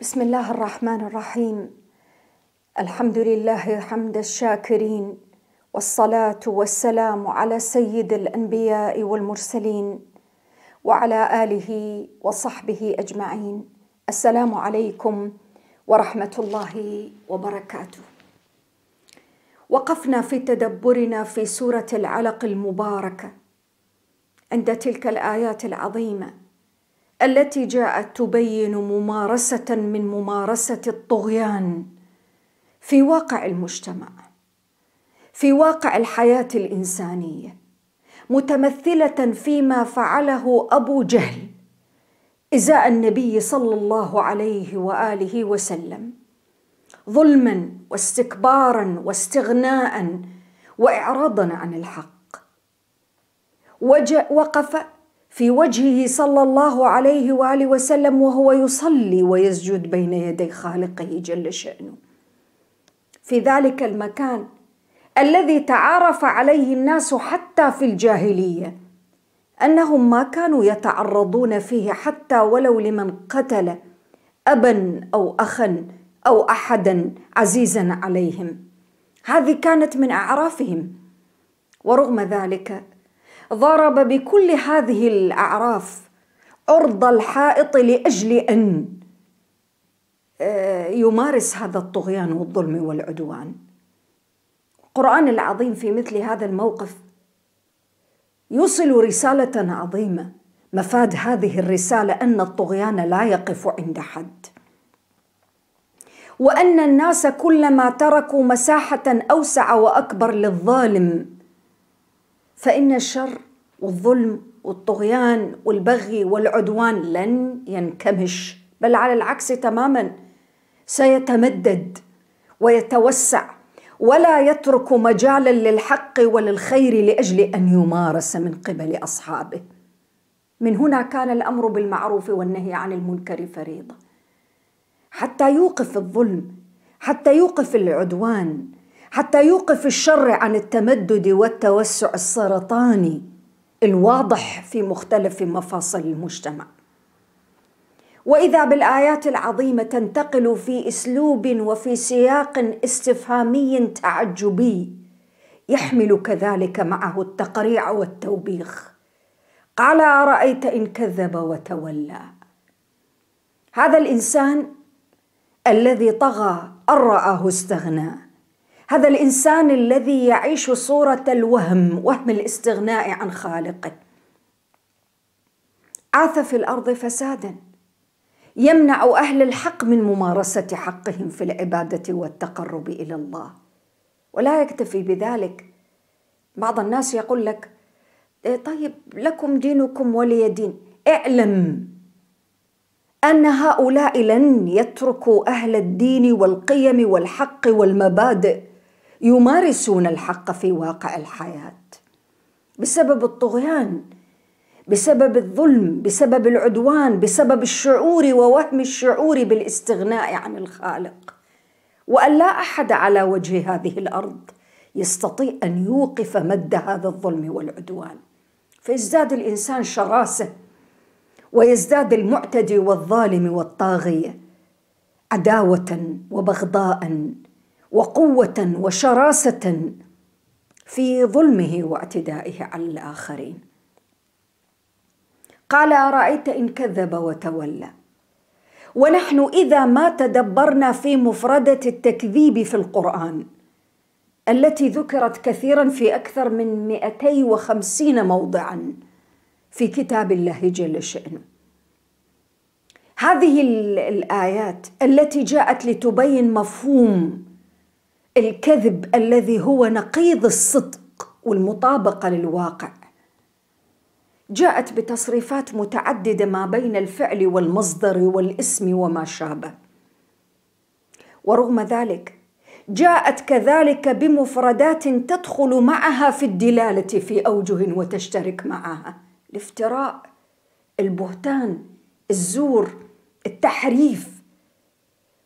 بسم الله الرحمن الرحيم الحمد لله حمد الشاكرين والصلاه والسلام على سيد الانبياء والمرسلين وعلى اله وصحبه اجمعين السلام عليكم ورحمه الله وبركاته وقفنا في تدبرنا في سوره العلق المباركه عند تلك الايات العظيمه التي جاءت تبين ممارسه من ممارسه الطغيان في واقع المجتمع في واقع الحياه الانسانيه متمثله فيما فعله ابو جهل ازاء النبي صلى الله عليه واله وسلم ظلما واستكبارا واستغناء واعراضا عن الحق وقف في وجهه صلى الله عليه واله وسلم وهو يصلي ويسجد بين يدي خالقه جل شانه في ذلك المكان الذي تعارف عليه الناس حتى في الجاهليه انهم ما كانوا يتعرضون فيه حتى ولو لمن قتل ابا او اخا او احدا عزيزا عليهم هذه كانت من اعرافهم ورغم ذلك ضرب بكل هذه الأعراف عرض الحائط لأجل أن آه، يمارس هذا الطغيان والظلم والعدوان القرآن العظيم في مثل هذا الموقف يوصل رسالة عظيمة مفاد هذه الرسالة أن الطغيان لا يقف عند حد وأن الناس كلما تركوا مساحة أوسع وأكبر للظالم فإن الشر والظلم والطغيان والبغي والعدوان لن ينكمش بل على العكس تماما سيتمدد ويتوسع ولا يترك مجالا للحق وللخير لاجل ان يمارس من قبل اصحابه من هنا كان الامر بالمعروف والنهي عن المنكر فريضه حتى يوقف الظلم حتى يوقف العدوان حتى يوقف الشر عن التمدد والتوسع السرطاني الواضح في مختلف مفاصل المجتمع واذا بالايات العظيمه تنتقل في اسلوب وفي سياق استفهامي تعجبي يحمل كذلك معه التقريع والتوبيخ قال ارايت ان كذب وتولى هذا الانسان الذي طغى ان راه استغنى هذا الانسان الذي يعيش صوره الوهم وهم الاستغناء عن خالقه عاث في الارض فسادا يمنع اهل الحق من ممارسه حقهم في العباده والتقرب الى الله ولا يكتفي بذلك بعض الناس يقول لك إيه، طيب لكم دينكم ولي دين اعلم ان هؤلاء لن يتركوا اهل الدين والقيم والحق والمبادئ يمارسون الحق في واقع الحياه بسبب الطغيان بسبب الظلم بسبب العدوان بسبب الشعور ووهم الشعور بالاستغناء عن الخالق وان لا احد على وجه هذه الارض يستطيع ان يوقف مد هذا الظلم والعدوان فيزداد الانسان شراسه ويزداد المعتدي والظالم والطاغيه عداوه وبغضاء وقوه وشراسه في ظلمه واعتدائه على الاخرين قال رايت ان كذب وتولى ونحن اذا ما تدبرنا في مفرده التكذيب في القران التي ذكرت كثيرا في اكثر من 250 موضعا في كتاب الله جل شانه هذه الايات التي جاءت لتبين مفهوم الكذب الذي هو نقيض الصدق والمطابقه للواقع جاءت بتصريفات متعدده ما بين الفعل والمصدر والاسم وما شابه ورغم ذلك جاءت كذلك بمفردات تدخل معها في الدلاله في اوجه وتشترك معها الافتراء البهتان الزور التحريف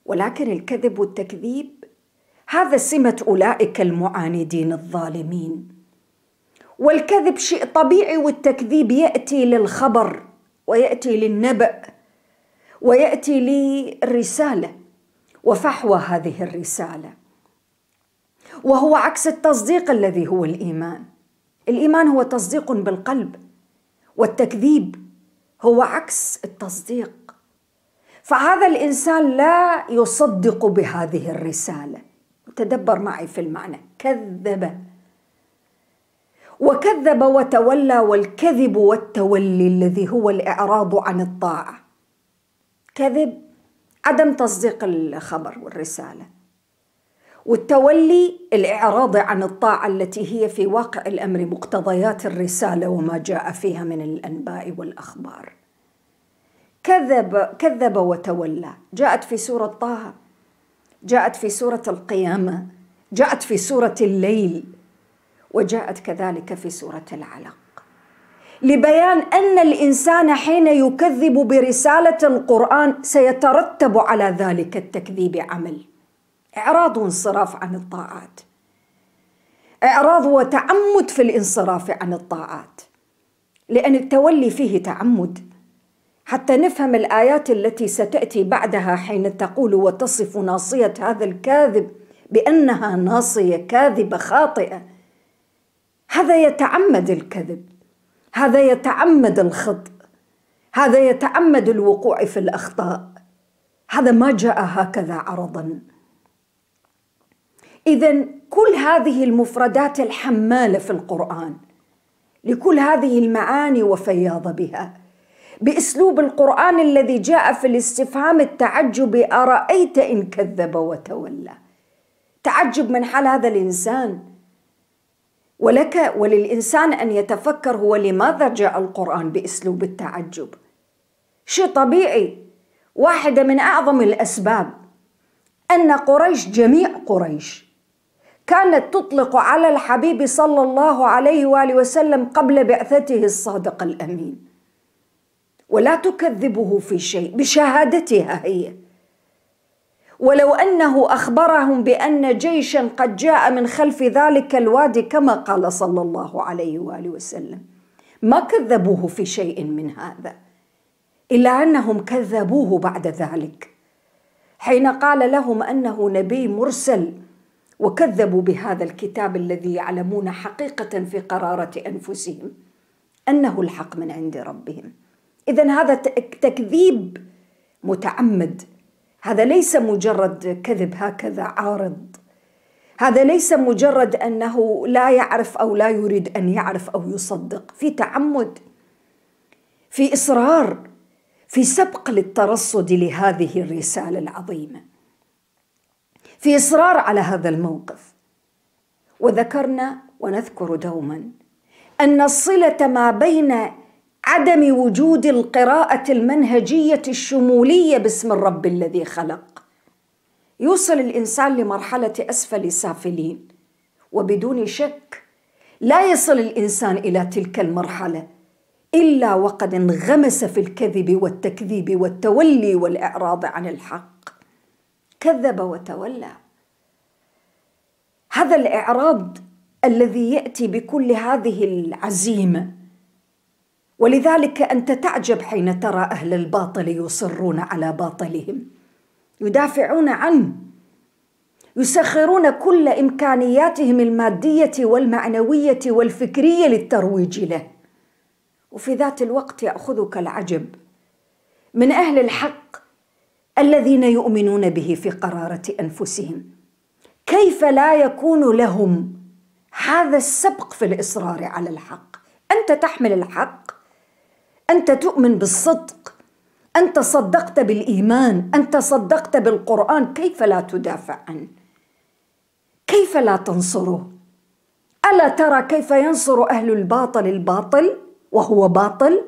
ولكن الكذب والتكذيب هذا سمة أولئك المعاندين الظالمين والكذب شيء طبيعي والتكذيب يأتي للخبر ويأتي للنبأ ويأتي للرسالة وفحوى هذه الرسالة وهو عكس التصديق الذي هو الإيمان الإيمان هو تصديق بالقلب والتكذيب هو عكس التصديق فهذا الانسان لا يصدق بهذه الرساله تدبر معي في المعنى كذب وكذب وتولى والكذب والتولي الذي هو الإعراض عن الطاعة كذب عدم تصديق الخبر والرسالة والتولي الإعراض عن الطاعة التي هي في واقع الأمر مقتضيات الرسالة وما جاء فيها من الأنباء والأخبار كذب كذب وتولى جاءت في سورة طه جاءت في سوره القيامه جاءت في سوره الليل وجاءت كذلك في سوره العلق لبيان ان الانسان حين يكذب برساله القران سيترتب على ذلك التكذيب عمل اعراض وانصراف عن الطاعات اعراض وتعمد في الانصراف عن الطاعات لان التولي فيه تعمد حتى نفهم الآيات التي ستأتي بعدها حين تقول وتصف ناصية هذا الكاذب بأنها ناصية كاذبة خاطئة هذا يتعمد الكذب هذا يتعمد الخطأ هذا يتعمد الوقوع في الأخطاء هذا ما جاء هكذا عرضا إذا كل هذه المفردات الحمالة في القرآن لكل هذه المعاني وفياض بها باسلوب القران الذي جاء في الاستفهام التعجب ارايت ان كذب وتولى تعجب من حال هذا الانسان ولك وللانسان ان يتفكر هو لماذا جاء القران باسلوب التعجب شيء طبيعي واحده من اعظم الاسباب ان قريش جميع قريش كانت تطلق على الحبيب صلى الله عليه واله وسلم قبل بعثته الصادق الامين ولا تكذبه في شيء بشهادتها هي ولو انه اخبرهم بان جيشا قد جاء من خلف ذلك الوادي كما قال صلى الله عليه واله وسلم ما كذبوه في شيء من هذا الا انهم كذبوه بعد ذلك حين قال لهم انه نبي مرسل وكذبوا بهذا الكتاب الذي يعلمون حقيقه في قراره انفسهم انه الحق من عند ربهم إذا هذا تكذيب متعمد هذا ليس مجرد كذب هكذا عارض هذا ليس مجرد انه لا يعرف او لا يريد ان يعرف او يصدق في تعمد في اصرار في سبق للترصد لهذه الرساله العظيمه في اصرار على هذا الموقف وذكرنا ونذكر دوما ان الصله ما بين عدم وجود القراءة المنهجية الشمولية باسم الرب الذي خلق يوصل الإنسان لمرحلة أسفل سافلين وبدون شك لا يصل الإنسان إلى تلك المرحلة إلا وقد انغمس في الكذب والتكذيب والتولي والإعراض عن الحق كذب وتولى هذا الإعراض الذي يأتي بكل هذه العزيمة ولذلك انت تعجب حين ترى اهل الباطل يصرون على باطلهم يدافعون عنه يسخرون كل امكانياتهم الماديه والمعنويه والفكريه للترويج له وفي ذات الوقت ياخذك العجب من اهل الحق الذين يؤمنون به في قراره انفسهم كيف لا يكون لهم هذا السبق في الاصرار على الحق انت تحمل الحق انت تؤمن بالصدق انت صدقت بالايمان انت صدقت بالقران كيف لا تدافع عنه كيف لا تنصره الا ترى كيف ينصر اهل الباطل الباطل وهو باطل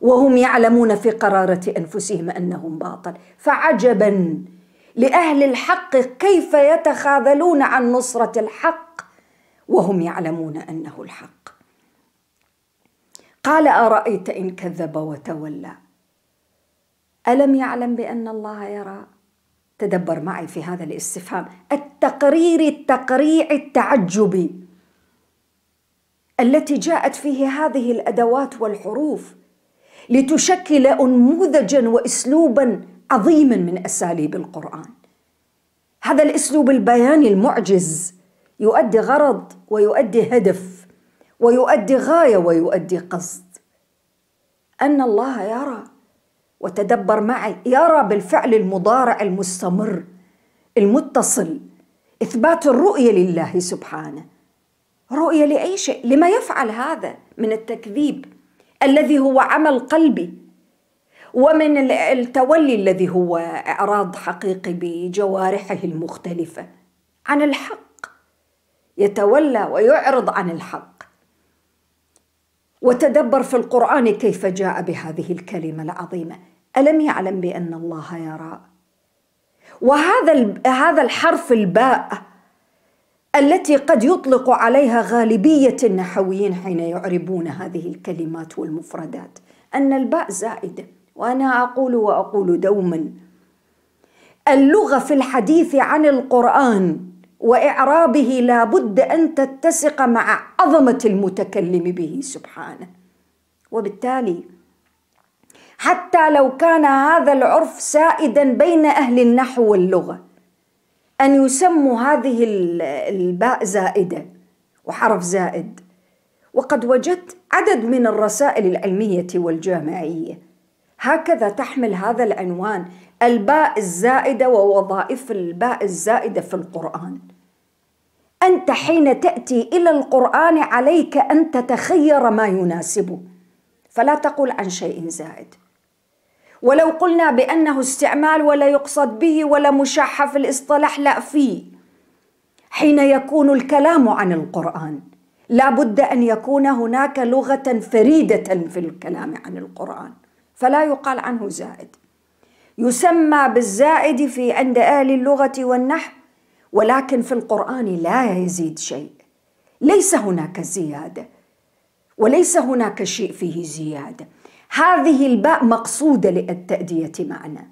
وهم يعلمون في قراره انفسهم انهم باطل فعجبا لاهل الحق كيف يتخاذلون عن نصره الحق وهم يعلمون انه الحق قال أرأيت إن كذب وتولى ألم يعلم بأن الله يرى تدبر معي في هذا الاستفهام التقرير التقريع التعجبي التي جاءت فيه هذه الادوات والحروف لتشكل انموذجا واسلوبا عظيما من اساليب القران هذا الاسلوب البياني المعجز يؤدي غرض ويؤدي هدف ويؤدي غايه ويؤدي قصد ان الله يرى وتدبر معي يرى بالفعل المضارع المستمر المتصل اثبات الرؤيه لله سبحانه رؤيه لاي شيء لما يفعل هذا من التكذيب الذي هو عمل قلبي ومن التولي الذي هو اعراض حقيقي بجوارحه المختلفه عن الحق يتولى ويعرض عن الحق وتدبر في القرآن كيف جاء بهذه الكلمة العظيمة ألم يعلم بأن الله يرى وهذا هذا الحرف الباء التي قد يطلق عليها غالبية النحويين حين يعربون هذه الكلمات والمفردات أن الباء زائدة وأنا أقول وأقول دوما اللغة في الحديث عن القرآن واعرابه لابد ان تتسق مع عظمه المتكلم به سبحانه وبالتالي حتى لو كان هذا العرف سائدا بين اهل النحو واللغه ان يسموا هذه الباء زائده وحرف زائد وقد وجدت عدد من الرسائل العلميه والجامعيه هكذا تحمل هذا العنوان الباء الزائدة ووظائف الباء الزائدة في القرآن أنت حين تأتي إلى القرآن عليك أن تتخير ما يناسبه فلا تقول عن شيء زائد ولو قلنا بأنه استعمال ولا يقصد به ولا مشاحة في الاصطلاح لا فيه حين يكون الكلام عن القرآن لا بد أن يكون هناك لغة فريدة في الكلام عن القرآن فلا يقال عنه زائد يسمى بالزائد في عند أهل اللغة والنحو ولكن في القرآن لا يزيد شيء ليس هناك زيادة وليس هناك شيء فيه زيادة هذه الباء مقصودة للتأدية معنى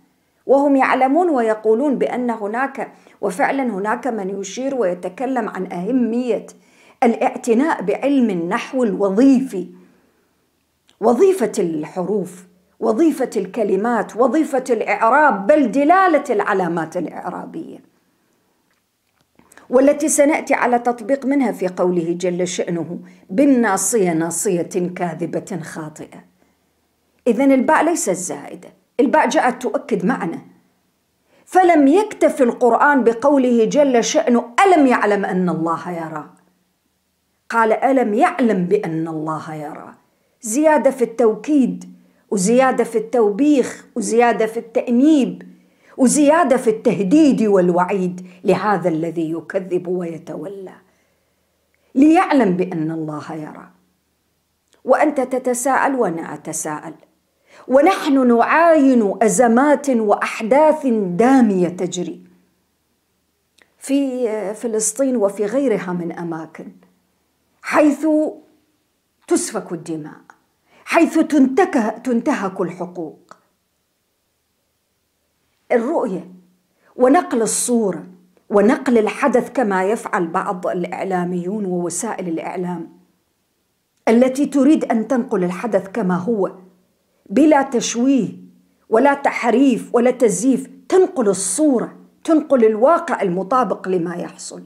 وهم يعلمون ويقولون بأن هناك وفعلا هناك من يشير ويتكلم عن أهمية الاعتناء بعلم النحو الوظيفي وظيفة الحروف وظيفة الكلمات وظيفة الإعراب بل دلالة العلامات الإعرابية والتي سنأتي على تطبيق منها في قوله جل شأنه بالناصية ناصية كاذبة خاطئة إذا الباء ليست زائدة الباء جاءت تؤكد معنى فلم يكتف القرآن بقوله جل شأنه ألم يعلم أن الله يرى قال ألم يعلم بأن الله يرى زيادة في التوكيد وزيادة في التوبيخ وزيادة في التأنيب وزيادة في التهديد والوعيد لهذا الذي يكذب ويتولى ليعلم بأن الله يرى وأنت تتساءل وأنا أتساءل ونحن نعاين أزمات وأحداث دامية تجري في فلسطين وفي غيرها من أماكن حيث تسفك الدماء حيث تنتك تنتهك الحقوق الرؤيه ونقل الصوره ونقل الحدث كما يفعل بعض الاعلاميون ووسائل الاعلام التي تريد ان تنقل الحدث كما هو بلا تشويه ولا تحريف ولا تزييف تنقل الصوره تنقل الواقع المطابق لما يحصل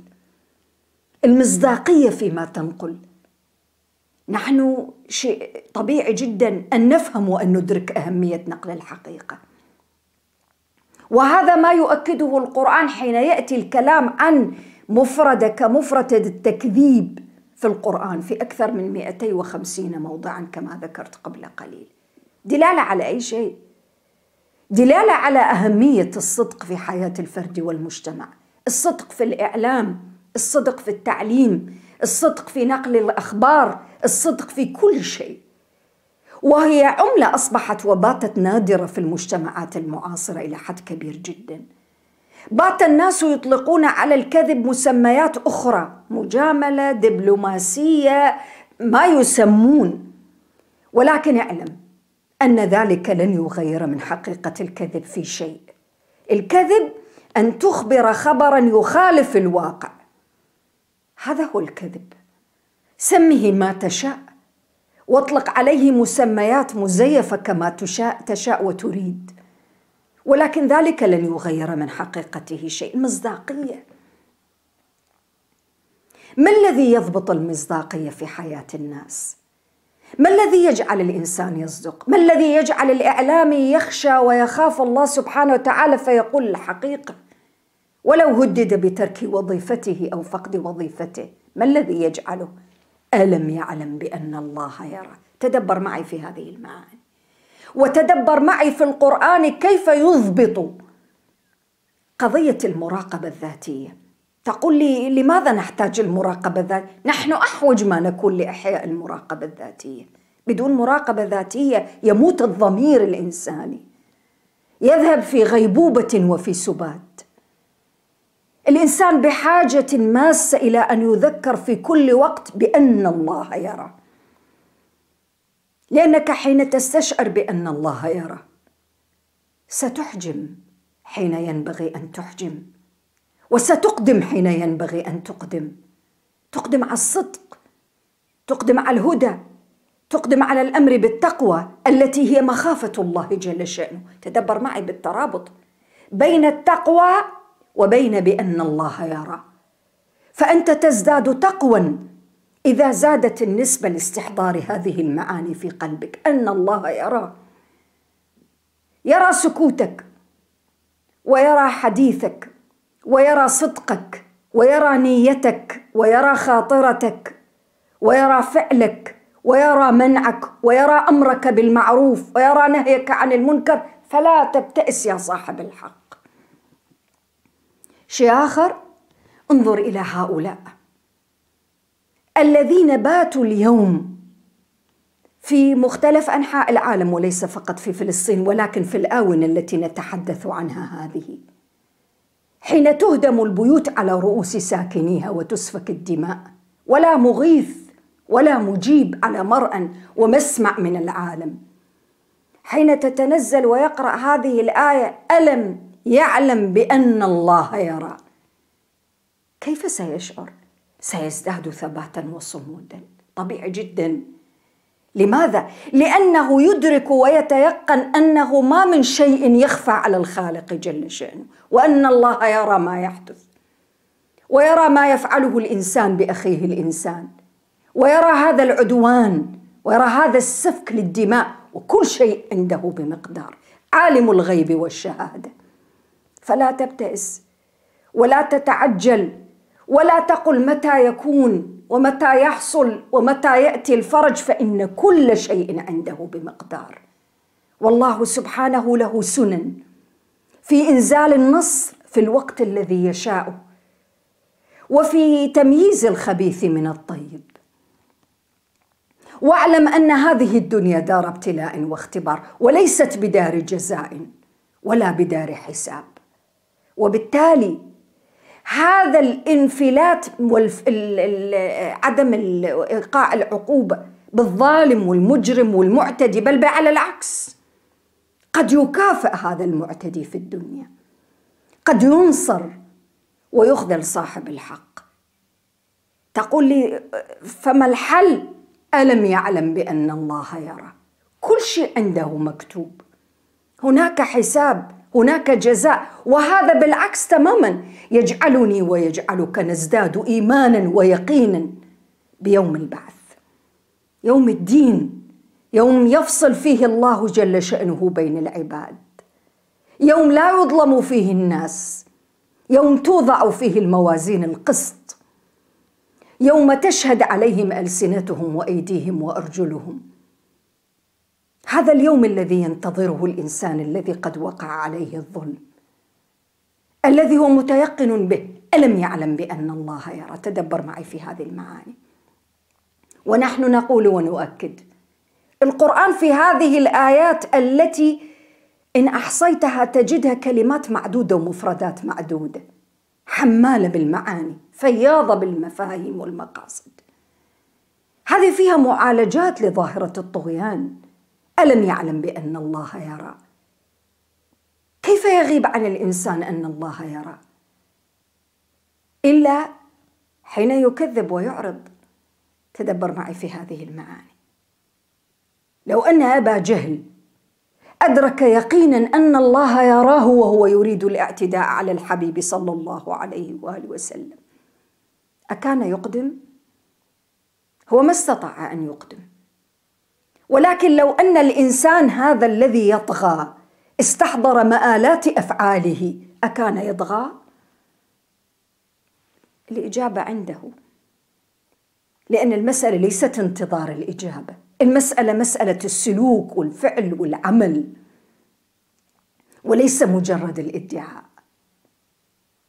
المصداقيه فيما تنقل نحن شيء طبيعي جدا ان نفهم وان ندرك اهميه نقل الحقيقه وهذا ما يؤكده القران حين ياتي الكلام عن مفرده كمفرده التكذيب في القران في اكثر من 250 موضعا كما ذكرت قبل قليل دلاله على اي شيء دلاله على اهميه الصدق في حياه الفرد والمجتمع الصدق في الاعلام الصدق في التعليم الصدق في نقل الاخبار الصدق في كل شيء وهي عملة أصبحت وباتت نادرة في المجتمعات المعاصرة إلى حد كبير جدا بات الناس يطلقون على الكذب مسميات أخرى مجاملة دبلوماسية ما يسمون ولكن اعلم أن ذلك لن يغير من حقيقة الكذب في شيء الكذب أن تخبر خبرا يخالف الواقع هذا هو الكذب سمه ما تشاء واطلق عليه مسميات مزيفه كما تشاء تشاء وتريد ولكن ذلك لن يغير من حقيقته شيء مصداقيه ما الذي يضبط المصداقيه في حياه الناس ما الذي يجعل الانسان يصدق ما الذي يجعل الاعلامي يخشى ويخاف الله سبحانه وتعالى فيقول الحقيقه ولو هدد بترك وظيفته او فقد وظيفته ما الذي يجعله ألم يعلم بأن الله يرى تدبر معي في هذه المعاني وتدبر معي في القرآن كيف يضبط قضية المراقبة الذاتية تقول لي لماذا نحتاج المراقبة الذاتية؟ نحن أحوج ما نكون لإحياء المراقبة الذاتية بدون مراقبة ذاتية يموت الضمير الإنساني يذهب في غيبوبة وفي سبات الانسان بحاجه ماسه الى ان يذكر في كل وقت بان الله يرى لانك حين تستشعر بان الله يرى ستحجم حين ينبغي ان تحجم وستقدم حين ينبغي ان تقدم تقدم على الصدق تقدم على الهدى تقدم على الامر بالتقوى التي هي مخافه الله جل شانه تدبر معي بالترابط بين التقوى وبين بان الله يرى فانت تزداد تقوى اذا زادت النسبه لاستحضار هذه المعاني في قلبك ان الله يرى يرى سكوتك ويرى حديثك ويرى صدقك ويرى نيتك ويرى خاطرتك ويرى فعلك ويرى منعك ويرى امرك بالمعروف ويرى نهيك عن المنكر فلا تبتئس يا صاحب الحق شيء آخر انظر إلى هؤلاء الذين باتوا اليوم في مختلف أنحاء العالم وليس فقط في فلسطين ولكن في الآونة التي نتحدث عنها هذه حين تهدم البيوت على رؤوس ساكنيها وتسفك الدماء ولا مغيث ولا مجيب على مرأى ومسمع من العالم حين تتنزل ويقرأ هذه الآية ألم يعلم بأن الله يرى كيف سيشعر؟ سيزداد ثباتا وصمودا طبيعي جدا لماذا؟ لأنه يدرك ويتيقن أنه ما من شيء يخفى على الخالق جل شأنه وأن الله يرى ما يحدث ويرى ما يفعله الإنسان بأخيه الإنسان ويرى هذا العدوان ويرى هذا السفك للدماء وكل شيء عنده بمقدار عالم الغيب والشهاده فلا تبتئس ولا تتعجل ولا تقل متى يكون ومتى يحصل ومتى ياتي الفرج فان كل شيء عنده بمقدار والله سبحانه له سنن في انزال النصر في الوقت الذي يشاء وفي تمييز الخبيث من الطيب واعلم ان هذه الدنيا دار ابتلاء واختبار وليست بدار جزاء ولا بدار حساب وبالتالي هذا الانفلات وعدم إلقاء العقوبة بالظالم والمجرم والمعتدي بل على العكس قد يكافئ هذا المعتدي في الدنيا قد ينصر ويخذل صاحب الحق تقول لي فما الحل الم يعلم بان الله يرى كل شيء عنده مكتوب هناك حساب هناك جزاء وهذا بالعكس تماما يجعلني ويجعلك نزداد ايمانا ويقينا بيوم البعث يوم الدين يوم يفصل فيه الله جل شانه بين العباد يوم لا يظلم فيه الناس يوم توضع فيه الموازين القسط يوم تشهد عليهم السنتهم وايديهم وارجلهم هذا اليوم الذي ينتظره الانسان الذي قد وقع عليه الظلم الذي هو متيقن به الم يعلم بان الله يرى تدبر معي في هذه المعاني ونحن نقول ونؤكد القران في هذه الايات التي ان احصيتها تجدها كلمات معدوده ومفردات معدوده حماله بالمعاني فياضه بالمفاهيم والمقاصد هذه فيها معالجات لظاهره الطغيان ألم يعلم بأن الله يرى كيف يغيب عن الإنسان أن الله يرى إلا حين يكذب ويعرض تدبر معي في هذه المعاني لو أن أبا جهل أدرك يقينا أن الله يراه وهو يريد الاعتداء على الحبيب صلى الله عليه وآله وسلم أكان يقدم؟ هو ما استطاع أن يقدم ولكن لو ان الانسان هذا الذي يطغى استحضر مآلات افعاله اكان يطغى؟ الاجابه عنده لان المساله ليست انتظار الاجابه المساله مساله السلوك والفعل والعمل وليس مجرد الادعاء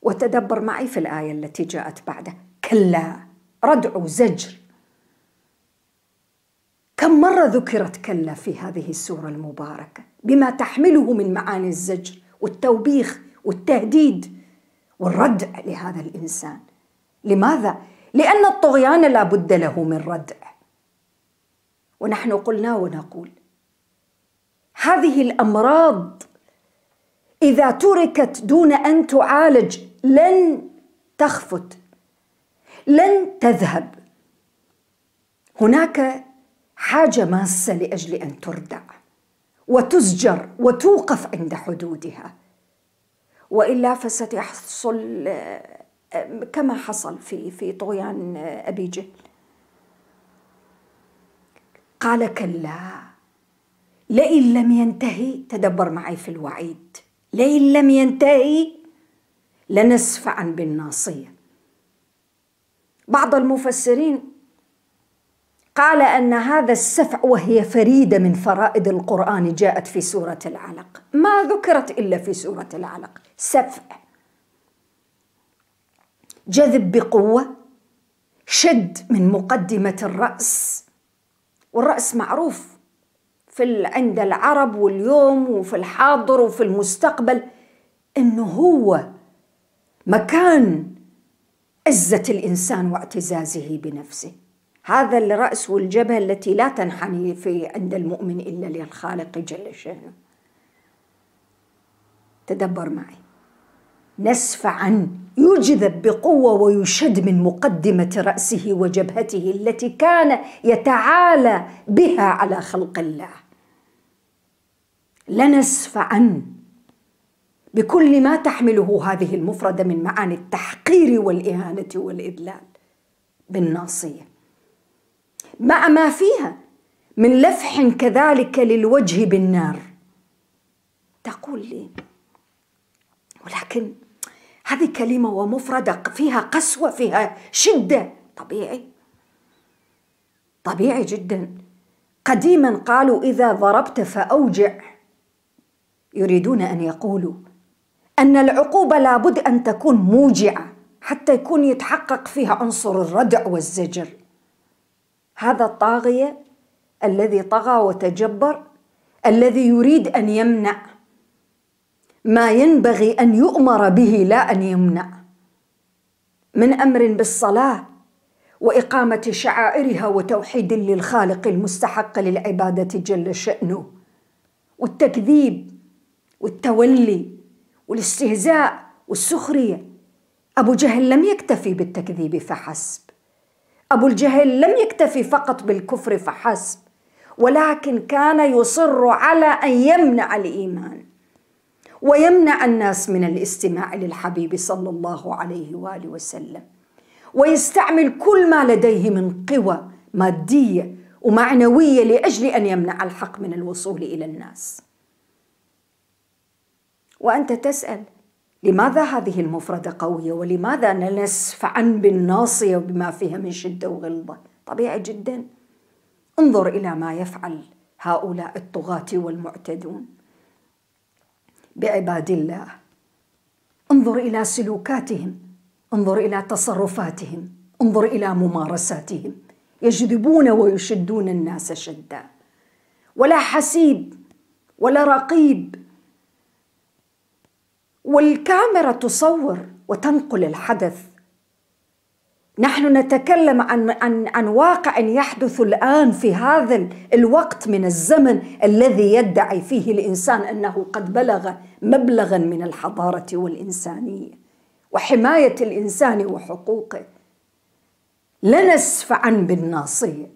وتدبر معي في الايه التي جاءت بعده كلا ردع زجر كم مرة ذكرت كلا في هذه السورة المباركة بما تحمله من معاني الزجر والتوبيخ والتهديد والردع لهذا الإنسان لماذا؟ لأن الطغيان لا بد له من ردع ونحن قلنا ونقول هذه الأمراض إذا تركت دون أن تعالج لن تخفت لن تذهب هناك حاجة ماسة لأجل أن تردع وتزجر وتوقف عند حدودها وإلا فستحصل آه، كما حصل في في طغيان آه، أبي جهل قال كلا لئن لم ينتهي تدبر معي في الوعيد لئن لم ينتهي لنسفعا بالناصية بعض المفسرين قال أن هذا السفع وهي فريدة من فرائد القرآن جاءت في سورة العلق ما ذكرت إلا في سورة العلق سفع جذب بقوة شد من مقدمة الرأس والرأس معروف في عند العرب واليوم وفي الحاضر وفي المستقبل انه هو مكان عزة الإنسان واعتزازه بنفسه هذا الرأس والجبهة التي لا تنحني في عند المؤمن إلا للخالق جل شأنه تدبر معي نسف عن يجذب بقوة ويشد من مقدمة رأسه وجبهته التي كان يتعالى بها على خلق الله لنسف عن بكل ما تحمله هذه المفردة من معاني التحقير والإهانة والإذلال بالناصية مع ما فيها من لفح كذلك للوجه بالنار تقول لي ولكن هذه كلمة ومفردة فيها قسوة فيها شدة طبيعي طبيعي جدا قديما قالوا إذا ضربت فأوجع يريدون أن يقولوا أن العقوبة لابد أن تكون موجعة حتى يكون يتحقق فيها عنصر الردع والزجر هذا الطاغيه الذي طغى وتجبر الذي يريد ان يمنع ما ينبغي ان يؤمر به لا ان يمنع من امر بالصلاه واقامه شعائرها وتوحيد للخالق المستحق للعباده جل شانه والتكذيب والتولي والاستهزاء والسخريه ابو جهل لم يكتفي بالتكذيب فحسب أبو الجهل لم يكتفي فقط بالكفر فحسب ولكن كان يصر على أن يمنع الإيمان ويمنع الناس من الاستماع للحبيب صلى الله عليه وآله وسلم ويستعمل كل ما لديه من قوى مادية ومعنوية لأجل أن يمنع الحق من الوصول إلى الناس وأنت تسأل لماذا هذه المفردة قوية ولماذا ننس عن بالناصية وبما فيها من شدة وغلظة طبيعي جدا انظر إلى ما يفعل هؤلاء الطغاة والمعتدون بعباد الله انظر إلى سلوكاتهم انظر إلى تصرفاتهم انظر إلى ممارساتهم يجذبون ويشدون الناس شدا ولا حسيب ولا رقيب والكاميرا تصور وتنقل الحدث نحن نتكلم عن عن عن واقع يحدث الان في هذا الوقت من الزمن الذي يدعي فيه الانسان انه قد بلغ مبلغا من الحضاره والانسانيه وحمايه الانسان وحقوقه لا نسفعا بالناصيه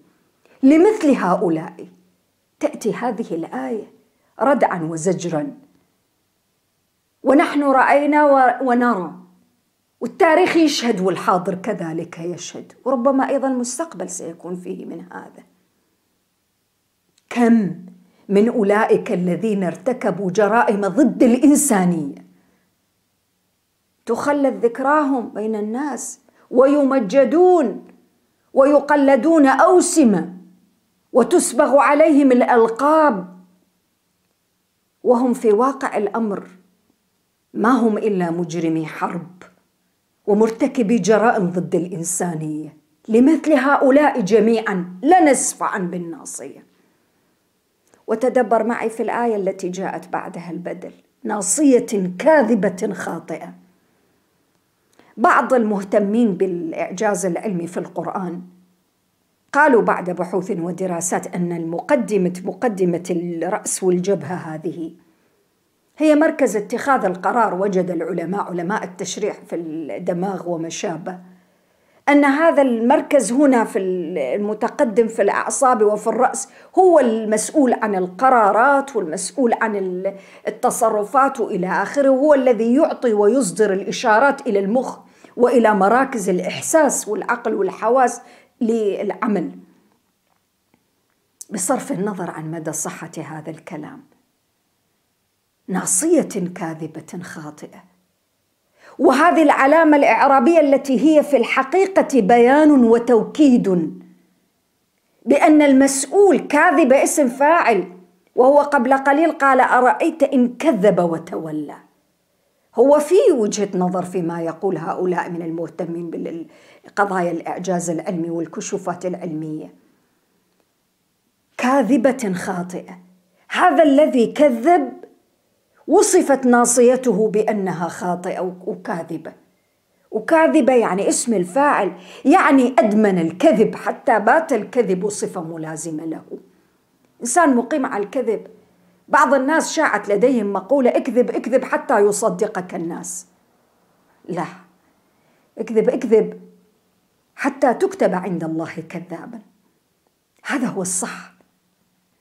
لمثل هؤلاء تاتي هذه الايه ردعا وزجرا ونحن راينا ونرى والتاريخ يشهد والحاضر كذلك يشهد وربما ايضا المستقبل سيكون فيه من هذا كم من اولئك الذين ارتكبوا جرائم ضد الانسانيه تخلد ذكراهم بين الناس ويمجدون ويقلدون اوسمه وتسبغ عليهم الالقاب وهم في واقع الامر ما هم إلا مجرمي حرب ومرتكبي جرائم ضد الإنسانية لمثل هؤلاء جميعا لا بالناصية وتدبر معي في الآية التي جاءت بعدها البدل ناصية كاذبة خاطئة بعض المهتمين بالإعجاز العلمي في القرآن قالوا بعد بحوث ودراسات أن المقدمة مقدمة الرأس والجبهة هذه هي مركز اتخاذ القرار وجد العلماء علماء التشريح في الدماغ وما شابه أن هذا المركز هنا في المتقدم في الأعصاب وفي الرأس هو المسؤول عن القرارات والمسؤول عن التصرفات وإلى آخره هو الذي يعطي ويصدر الإشارات إلى المخ وإلى مراكز الإحساس والعقل والحواس للعمل بصرف النظر عن مدى صحة هذا الكلام ناصية كاذبة خاطئة وهذه العلامة الإعرابية التي هي في الحقيقة بيان وتوكيد بأن المسؤول كاذب اسم فاعل وهو قبل قليل قال أرأيت إن كذب وتولى هو في وجهة نظر فيما يقول هؤلاء من المهتمين بالقضايا الإعجاز العلمي والكشوفات العلمية كاذبة خاطئة هذا الذي كذب وصفت ناصيته بأنها خاطئة وكاذبة وكاذبة يعني اسم الفاعل يعني أدمن الكذب حتى بات الكذب صفة ملازمة له إنسان مقيم على الكذب بعض الناس شاعت لديهم مقولة اكذب اكذب حتى يصدقك الناس لا اكذب اكذب حتى تكتب عند الله كذابا هذا هو الصح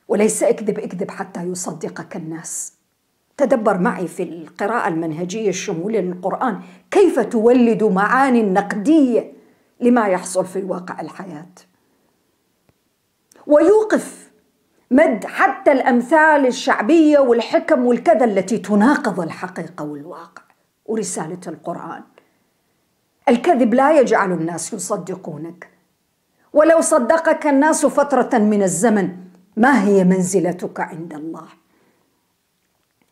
وليس اكذب اكذب حتى يصدقك الناس تدبر معي في القراءة المنهجية الشمولية للقرآن كيف تولد معاني نقدية لما يحصل في واقع الحياة ويوقف مد حتى الأمثال الشعبية والحكم والكذا التي تناقض الحقيقة والواقع ورسالة القرآن الكذب لا يجعل الناس يصدقونك ولو صدقك الناس فترة من الزمن ما هي منزلتك عند الله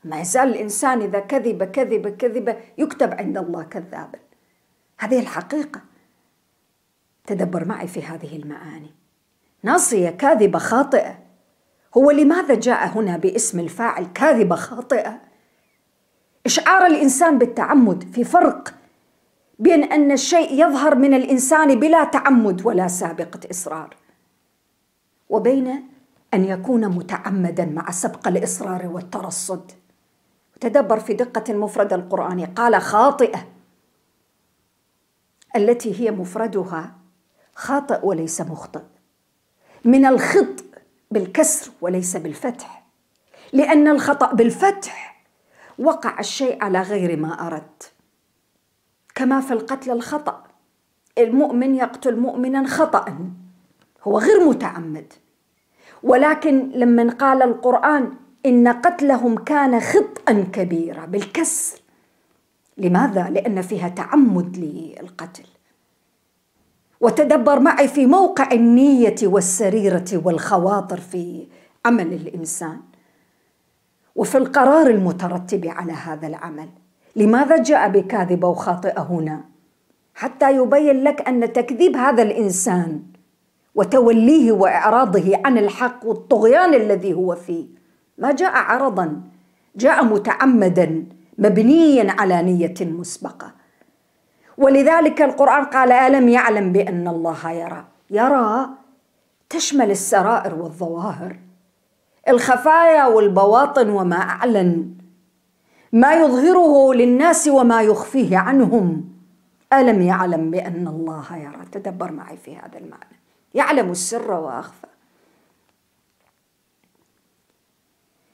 ما يزال الإنسان إذا كذب كذب كذب يكتب عند الله كذابا هذه الحقيقة تدبر معي في هذه المعاني ناصية كاذبة خاطئة هو لماذا جاء هنا باسم الفاعل كاذبة خاطئة إشعار الإنسان بالتعمد في فرق بين أن الشيء يظهر من الإنسان بلا تعمد ولا سابقة إصرار وبين أن يكون متعمدا مع سبق الإصرار والترصد تدبر في دقة المفرد القرآني قال خاطئة التي هي مفردها خاطئ وليس مخطئ من الخط بالكسر وليس بالفتح لأن الخطأ بالفتح وقع الشيء على غير ما أردت كما في القتل الخطأ المؤمن يقتل مؤمنا خطأ هو غير متعمد ولكن لما قال القرآن إن قتلهم كان خطأ كبيرا بالكسر لماذا؟ لأن فيها تعمد للقتل وتدبر معي في موقع النية والسريرة والخواطر في عمل الإنسان وفي القرار المترتب على هذا العمل لماذا جاء بكاذبه وخاطئه هنا؟ حتى يبين لك أن تكذيب هذا الإنسان وتوليه وإعراضه عن الحق والطغيان الذي هو فيه ما جاء عرضا جاء متعمدا مبنيا على نيه مسبقه ولذلك القران قال الم يعلم بان الله يرى يرى تشمل السرائر والظواهر الخفايا والبواطن وما اعلن ما يظهره للناس وما يخفيه عنهم الم يعلم بان الله يرى تدبر معي في هذا المعنى يعلم السر واخفى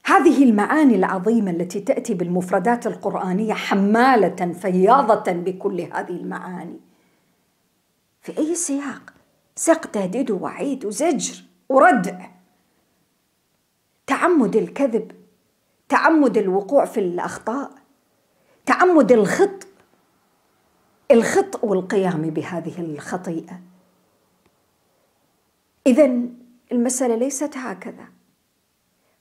هذه المعاني العظيمه التي تاتي بالمفردات القرانيه حماله فياضه بكل هذه المعاني في اي سياق سياق تهديد ووعيد وزجر وردع تعمد الكذب تعمد الوقوع في الاخطاء تعمد الخطأ الخطأ والقيام بهذه الخطيئة إذا المسألة ليست هكذا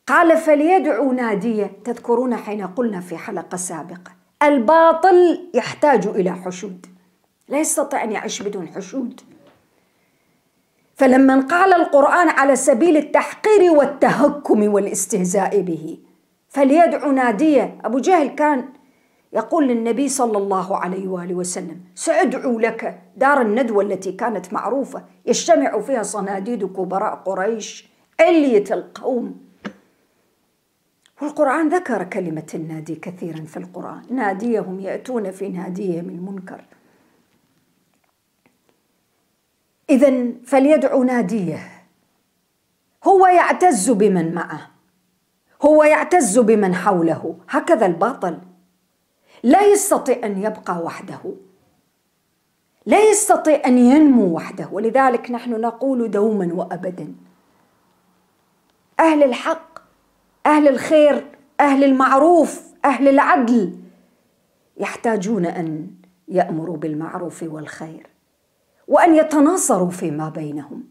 قال فليدعو ناديه تذكرون حين قلنا في حلقه سابقه الباطل يحتاج الى حشود لا يستطيع ان يعيش بدون حشود فلما قال القران على سبيل التحقير والتهكم والاستهزاء به فليدعو ناديه ابو جهل كان يقول للنبي صلى الله عليه واله وسلم: سادعو لك دار الندوه التي كانت معروفه يجتمع فيها صناديد كبراء قريش علية القوم والقرآن ذكر كلمة النادي كثيرا في القرآن ناديهم يأتون في ناديهم المنكر إذا فليدعو ناديه هو يعتز بمن معه هو يعتز بمن حوله هكذا الباطل لا يستطيع أن يبقى وحده لا يستطيع أن ينمو وحده ولذلك نحن نقول دوما وأبدا أهل الحق اهل الخير اهل المعروف اهل العدل يحتاجون ان يامروا بالمعروف والخير وان يتناصروا فيما بينهم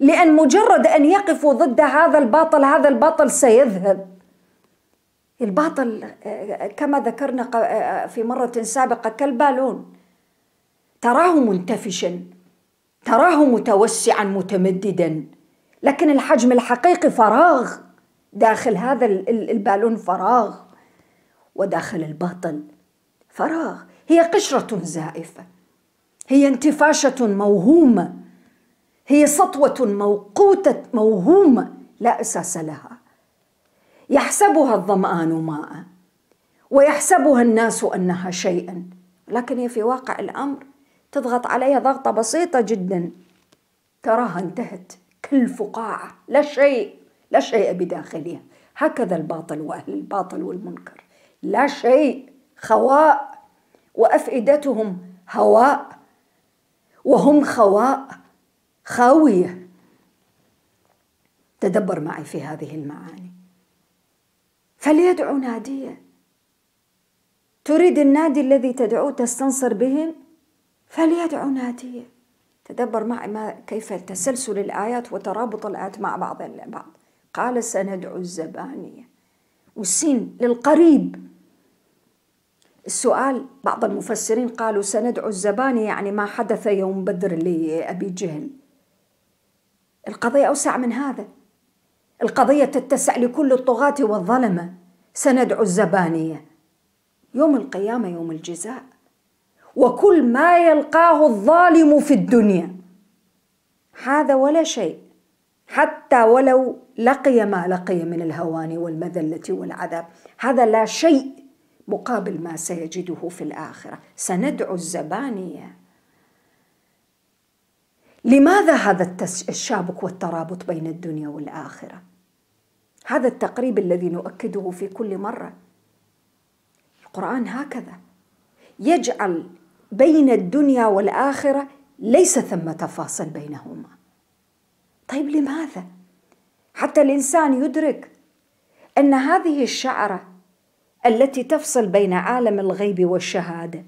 لان مجرد ان يقفوا ضد هذا الباطل هذا الباطل سيذهب الباطل كما ذكرنا في مره سابقه كالبالون تراه منتفشا تراه متوسعا متمددا لكن الحجم الحقيقي فراغ داخل هذا البالون فراغ وداخل البطن فراغ هي قشرة زائفة هي انتفاشة موهومة هي سطوة موقوتة موهومة لا أساس لها يحسبها الظمآن ماء ويحسبها الناس أنها شيئا لكن هي في واقع الأمر تضغط عليها ضغطة بسيطة جدا تراها انتهت كل فقاعه لا شيء لا شيء بداخلها هكذا الباطل وأهل الباطل والمنكر لا شيء خواء وأفئدتهم هواء وهم خواء خاوية تدبر معي في هذه المعاني فليدعو ناديه تريد النادي الذي تدعوه تستنصر بهم فليدعو ناديه تدبر معي ما كيف تسلسل الآيات وترابط الآيات مع بعض البعض قال سندعو الزبانية والسين للقريب السؤال بعض المفسرين قالوا سندعو الزبانية يعني ما حدث يوم بدر لأبي جهل القضية أوسع من هذا القضية تتسع لكل الطغاة والظلمة سندعو الزبانية يوم القيامة يوم الجزاء وكل ما يلقاه الظالم في الدنيا هذا ولا شيء حتى ولو لقي ما لقي من الهوان والمذله والعذاب هذا لا شيء مقابل ما سيجده في الاخره سندعو الزبانيه لماذا هذا الشابك والترابط بين الدنيا والاخره هذا التقريب الذي نؤكده في كل مره القران هكذا يجعل بين الدنيا والاخره ليس ثمه فاصل بينهما طيب لماذا حتى الانسان يدرك ان هذه الشعره التي تفصل بين عالم الغيب والشهاده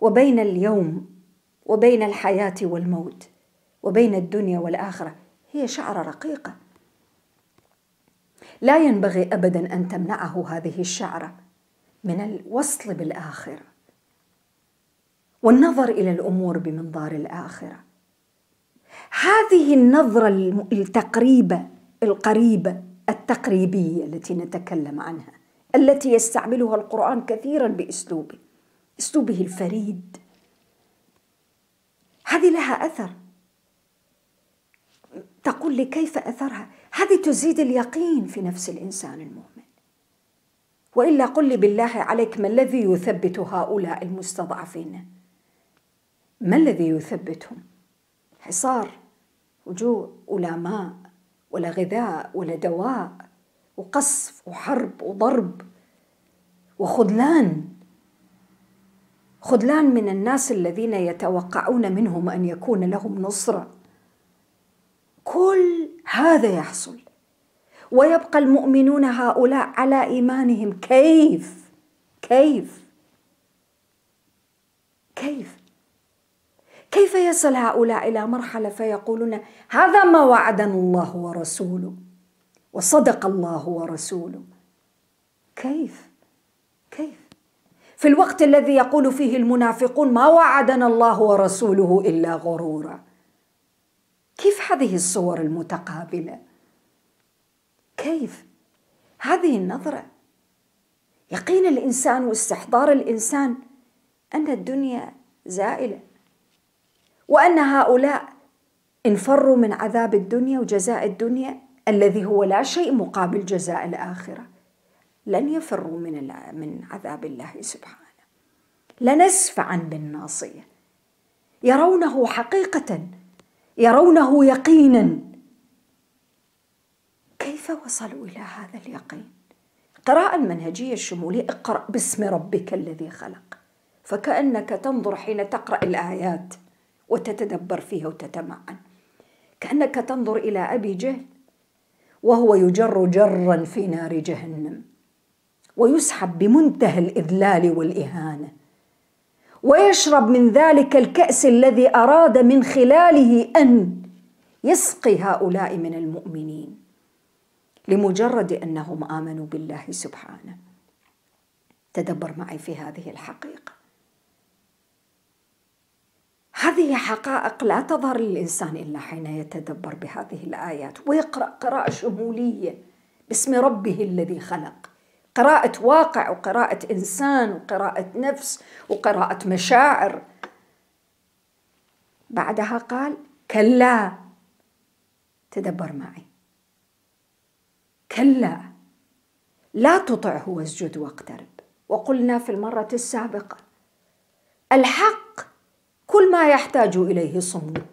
وبين اليوم وبين الحياه والموت وبين الدنيا والاخره هي شعره رقيقه لا ينبغي ابدا ان تمنعه هذه الشعره من الوصل بالاخره والنظر الى الامور بمنظار الاخره هذه النظرة التقريبة القريبة التقريبية التي نتكلم عنها التي يستعملها القرآن كثيرا بأسلوبه أسلوبه الفريد هذه لها أثر تقول لي كيف أثرها هذه تزيد اليقين في نفس الإنسان المؤمن وإلا قل لي بالله عليك ما الذي يثبت هؤلاء المستضعفين ما الذي يثبتهم حصار وجوع ولا ماء ولا غذاء ولا دواء وقصف وحرب وضرب وخذلان خذلان من الناس الذين يتوقعون منهم ان يكون لهم نصره كل هذا يحصل ويبقى المؤمنون هؤلاء على ايمانهم كيف كيف كيف كيف يصل هؤلاء إلى مرحلة فيقولون هذا ما وعدنا الله ورسوله وصدق الله ورسوله كيف كيف في الوقت الذي يقول فيه المنافقون ما وعدنا الله ورسوله الا غرورا كيف هذه الصور المتقابله كيف هذه النظره يقين الانسان واستحضار الانسان ان الدنيا زائله وأن هؤلاء إن فروا من عذاب الدنيا وجزاء الدنيا الذي هو لا شيء مقابل جزاء الآخرة لن يفروا من من عذاب الله سبحانه لنسفعا بالناصية يرونه حقيقة يرونه يقينا كيف وصلوا إلى هذا اليقين؟ قراءة المنهجية الشمولية اقرأ باسم ربك الذي خلق فكأنك تنظر حين تقرأ الآيات وتتدبر فيها وتتمعن كأنك تنظر إلى أبي جهل وهو يجر جرا في نار جهنم ويسحب بمنتهى الإذلال والإهانة ويشرب من ذلك الكأس الذي أراد من خلاله أن يسقي هؤلاء من المؤمنين لمجرد أنهم آمنوا بالله سبحانه تدبر معي في هذه الحقيقة هذه حقائق لا تظهر للإنسان إلا حين يتدبر بهذه الآيات ويقرأ قراءة شمولية باسم ربه الذي خلق قراءة واقع وقراءة إنسان وقراءة نفس وقراءة مشاعر بعدها قال كلا تدبر معي كلا لا تطعه واسجد واقترب وقلنا في المرة السابقة الحق كل ما يحتاج اليه صمود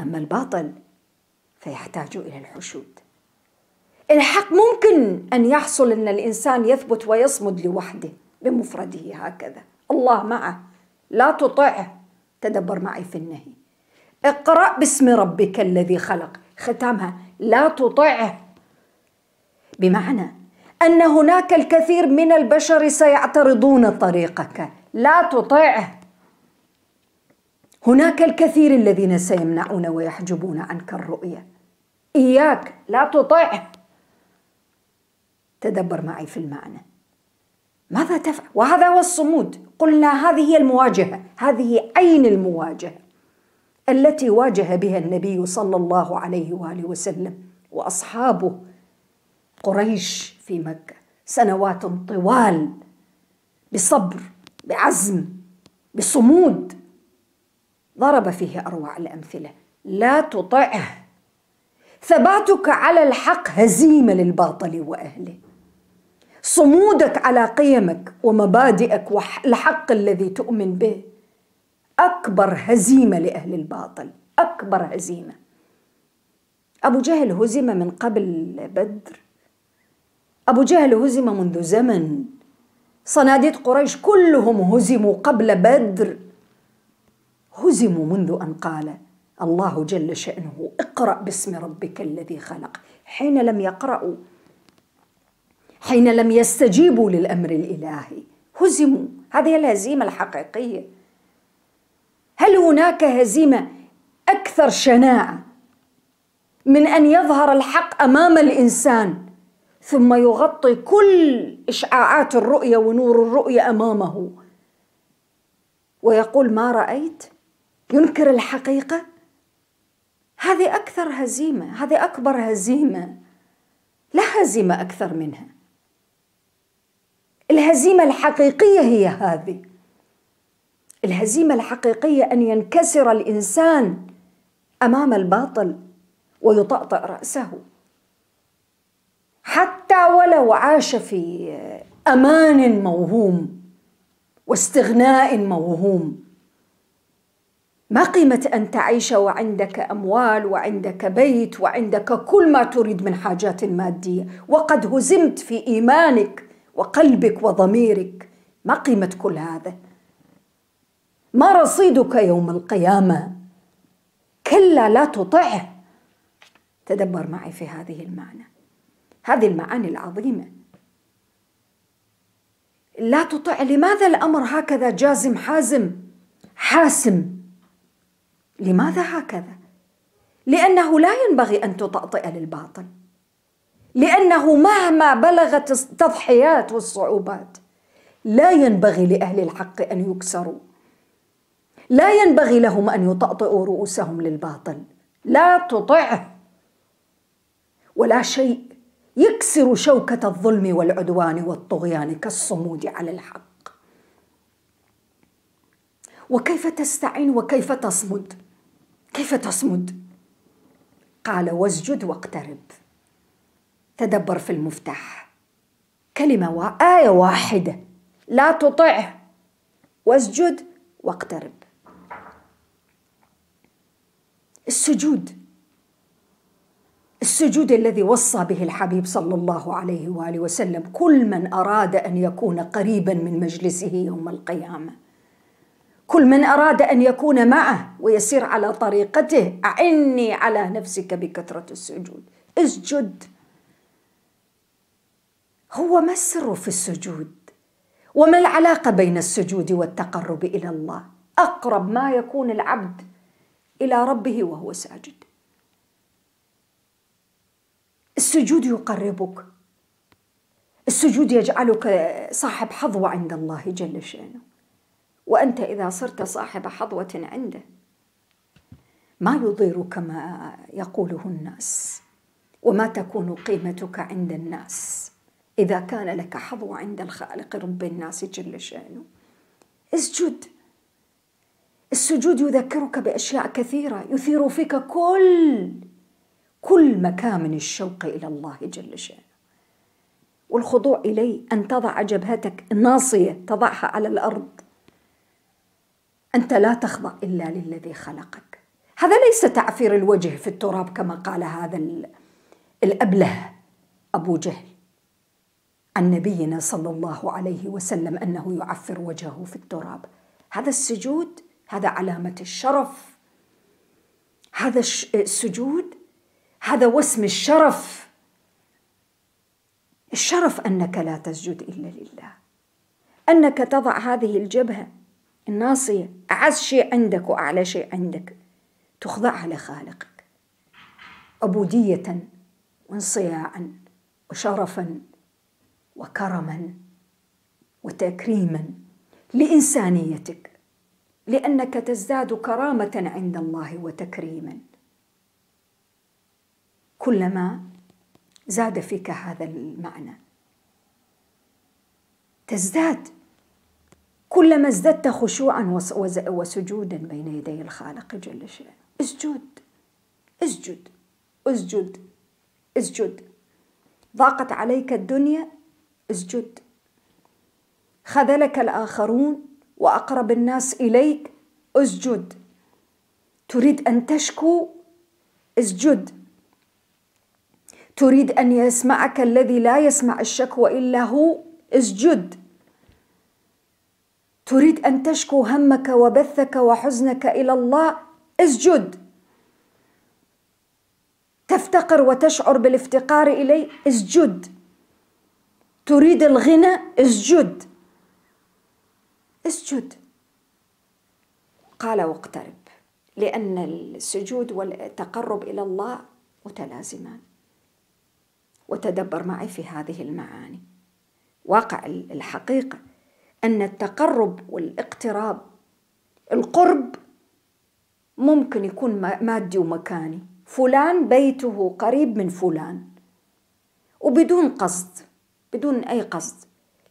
اما الباطل فيحتاج الى الحشود الحق ممكن ان يحصل ان الانسان يثبت ويصمد لوحده بمفرده هكذا الله معه لا تطعه تدبر معي في النهي اقرا باسم ربك الذي خلق ختامها لا تطعه بمعنى ان هناك الكثير من البشر سيعترضون طريقك لا تطعه هناك الكثير الذين سيمنعون ويحجبون عنك الرؤية إياك لا تطع تدبر معي في المعنى ماذا تفعل؟ وهذا هو الصمود قلنا هذه هي المواجهة هذه عين المواجهة التي واجه بها النبي صلى الله عليه وآله وسلم وأصحابه قريش في مكة سنوات طوال بصبر بعزم بصمود ضرب فيه أروع الأمثلة لا تطعه ثباتك على الحق هزيمة للباطل وأهله صمودك على قيمك ومبادئك والحق الذي تؤمن به أكبر هزيمة لأهل الباطل أكبر هزيمة أبو جهل هزم من قبل بدر أبو جهل هزم منذ زمن صناديد قريش كلهم هزموا قبل بدر هزموا منذ أن قال الله جل شأنه اقرأ باسم ربك الذي خلق حين لم يقرأوا حين لم يستجيبوا للأمر الإلهي هزموا هذه الهزيمة الحقيقية هل هناك هزيمة أكثر شناعة من أن يظهر الحق أمام الإنسان ثم يغطي كل إشعاعات الرؤية ونور الرؤية أمامه ويقول ما رأيت ينكر الحقيقة هذه أكثر هزيمة هذه أكبر هزيمة لا هزيمة أكثر منها الهزيمة الحقيقية هي هذه الهزيمة الحقيقية أن ينكسر الإنسان أمام الباطل ويطأطأ رأسه حتى ولو عاش في أمان موهوم واستغناء موهوم ما قيمة أن تعيش وعندك أموال وعندك بيت وعندك كل ما تريد من حاجات مادية وقد هزمت في إيمانك وقلبك وضميرك ما قيمة كل هذا ما رصيدك يوم القيامة كلا لا تطعه تدبر معي في هذه المعنى هذه المعاني العظيمة لا تطع لماذا الأمر هكذا جازم حازم حاسم لماذا هكذا لانه لا ينبغي ان تطأطئ للباطل لانه مهما بلغت التضحيات والصعوبات لا ينبغي لاهل الحق ان يكسروا لا ينبغي لهم ان يطأطئوا رؤوسهم للباطل لا تطعه ولا شيء يكسر شوكه الظلم والعدوان والطغيان كالصمود على الحق وكيف تستعين وكيف تصمد كيف تصمد قال واسجد واقترب تدبر في المفتاح كلمه وايه واحده لا تطع واسجد واقترب السجود السجود الذي وصى به الحبيب صلى الله عليه واله وسلم كل من اراد ان يكون قريبا من مجلسه يوم القيامه كل من أراد أن يكون معه ويسير على طريقته أعني على نفسك بكثرة السجود اسجد هو ما السر في السجود وما العلاقة بين السجود والتقرب إلى الله أقرب ما يكون العبد إلى ربه وهو ساجد السجود يقربك السجود يجعلك صاحب حظوة عند الله جل شأنه وأنت إذا صرت صاحب حظوة عنده ما يضيرك ما يقوله الناس وما تكون قيمتك عند الناس إذا كان لك حظوة عند الخالق رب الناس جل شأنه اسجد السجود يذكرك بأشياء كثيرة يثير فيك كل كل مكامن الشوق إلى الله جل شأنه والخضوع إليه أن تضع جبهتك الناصية تضعها على الأرض أنت لا تخضع إلا للذي خلقك هذا ليس تعفير الوجه في التراب كما قال هذا الأبله أبو جهل عن نبينا صلى الله عليه وسلم أنه يعفر وجهه في التراب هذا السجود هذا علامة الشرف هذا السجود هذا وسم الشرف الشرف أنك لا تسجد إلا لله أنك تضع هذه الجبهة الناصية أعز شيء عندك وأعلى شيء عندك تخضعها لخالقك عبودية وانصياعا وشرفا وكرما وتكريما لإنسانيتك لأنك تزداد كرامة عند الله وتكريما كلما زاد فيك هذا المعنى تزداد كلما ازددت خشوعا وسجودا بين يدي الخالق جل شأنه اسجد اسجد اسجد اسجد ضاقت عليك الدنيا اسجد خذلك الآخرون وأقرب الناس إليك اسجد تريد أن تشكو اسجد تريد أن يسمعك الذي لا يسمع الشكوى إلا هو اسجد تريد ان تشكو همك وبثك وحزنك الى الله اسجد تفتقر وتشعر بالافتقار اليه اسجد تريد الغنى اسجد اسجد قال واقترب لان السجود والتقرب الى الله متلازمان وتدبر معي في هذه المعاني واقع الحقيقه أن التقرب والاقتراب القرب ممكن يكون مادي ومكاني فلان بيته قريب من فلان وبدون قصد بدون أي قصد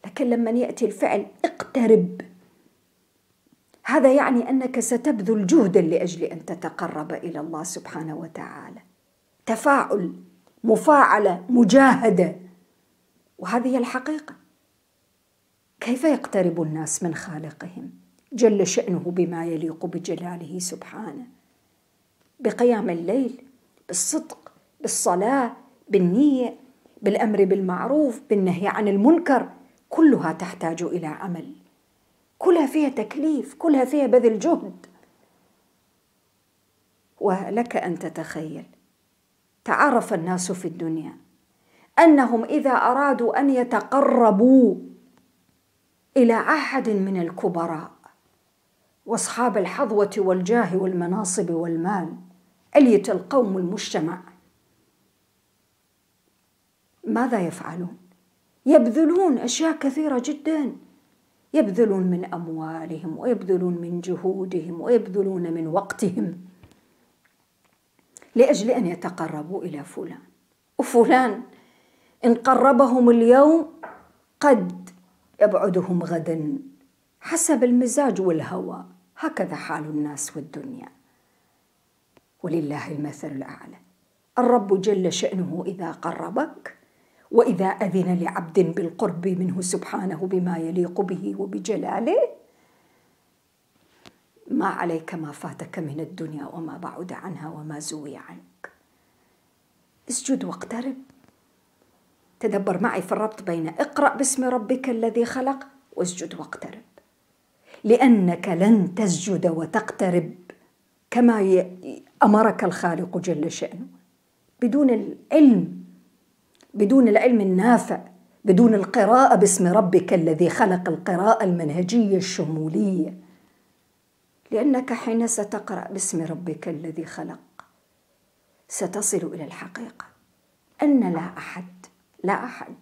لكن لما يأتي الفعل اقترب هذا يعني أنك ستبذل جهدا لأجل أن تتقرب إلى الله سبحانه وتعالى تفاعل مفاعلة مجاهدة وهذه الحقيقة كيف يقترب الناس من خالقهم جل شأنه بما يليق بجلاله سبحانه بقيام الليل بالصدق بالصلاة بالنية بالأمر بالمعروف بالنهي عن المنكر كلها تحتاج إلى عمل كلها فيها تكليف كلها فيها بذل جهد ولك أن تتخيل تعرف الناس في الدنيا أنهم إذا أرادوا أن يتقربوا الى احد من الكبراء واصحاب الحظوه والجاه والمناصب والمال اليه القوم المجتمع ماذا يفعلون يبذلون اشياء كثيره جدا يبذلون من اموالهم ويبذلون من جهودهم ويبذلون من وقتهم لاجل ان يتقربوا الى فلان وفلان ان قربهم اليوم قد يبعدهم غدا حسب المزاج والهوى هكذا حال الناس والدنيا ولله المثل الاعلى الرب جل شانه اذا قربك واذا اذن لعبد بالقرب منه سبحانه بما يليق به وبجلاله ما عليك ما فاتك من الدنيا وما بعد عنها وما زوي عنك اسجد واقترب تدبر معي في الربط بين اقرأ باسم ربك الذي خلق واسجد واقترب لأنك لن تسجد وتقترب كما أمرك الخالق جل شأنه بدون العلم بدون العلم النافع بدون القراءة باسم ربك الذي خلق القراءة المنهجية الشمولية لأنك حين ستقرأ باسم ربك الذي خلق ستصل إلى الحقيقة أن لا أحد لا احد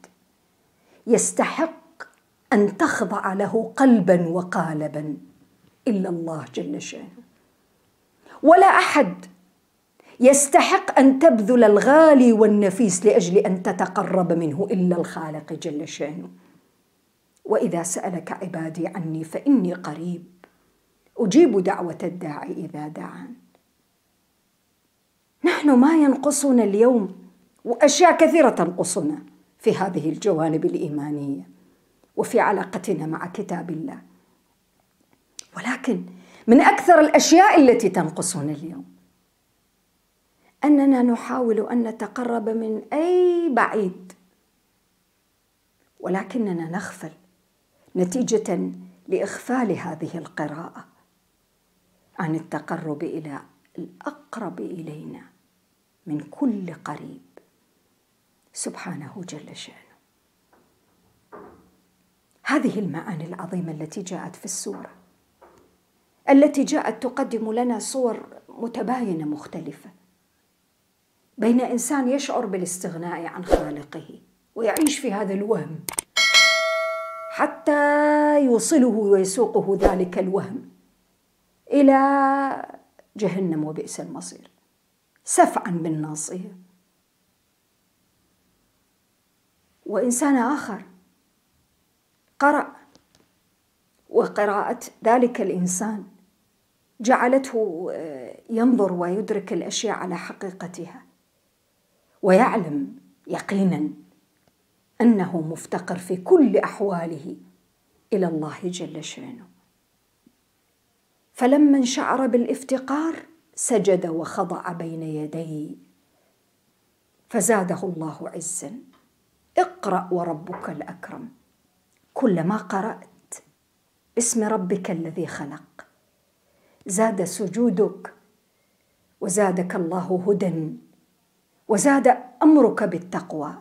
يستحق ان تخضع له قلبا وقالبا الا الله جل شانه ولا احد يستحق ان تبذل الغالي والنفيس لاجل ان تتقرب منه الا الخالق جل شانه واذا سالك عبادي عني فاني قريب اجيب دعوه الداعي اذا دعان نحن ما ينقصنا اليوم واشياء كثيره تنقصنا في هذه الجوانب الايمانيه وفي علاقتنا مع كتاب الله ولكن من اكثر الاشياء التي تنقصنا اليوم اننا نحاول ان نتقرب من اي بعيد ولكننا نغفل نتيجه لاخفال هذه القراءه عن التقرب الى الاقرب الينا من كل قريب سبحانه جل شانه هذه المعاني العظيمه التي جاءت في السوره التي جاءت تقدم لنا صور متباينه مختلفه بين انسان يشعر بالاستغناء عن خالقه ويعيش في هذا الوهم حتى يوصله ويسوقه ذلك الوهم الى جهنم وبئس المصير سفعا بالناصيه وإنسان آخر قرأ وقراءة ذلك الإنسان جعلته آه، ينظر ويدرك الأشياء على حقيقتها ويعلم يقينا أنه مفتقر في كل أحواله إلى الله جل شأنه فلما شعر بالافتقار سجد وخضع بين يديه فزاده الله عزًا اقرأ وربك الأكرم كلما قرأت باسم ربك الذي خلق زاد سجودك وزادك الله هدى وزاد أمرك بالتقوى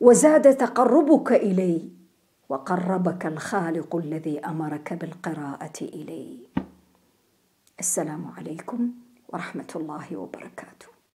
وزاد تقربك الي وقربك الخالق الذي امرك بالقراءه الي السلام عليكم ورحمه الله وبركاته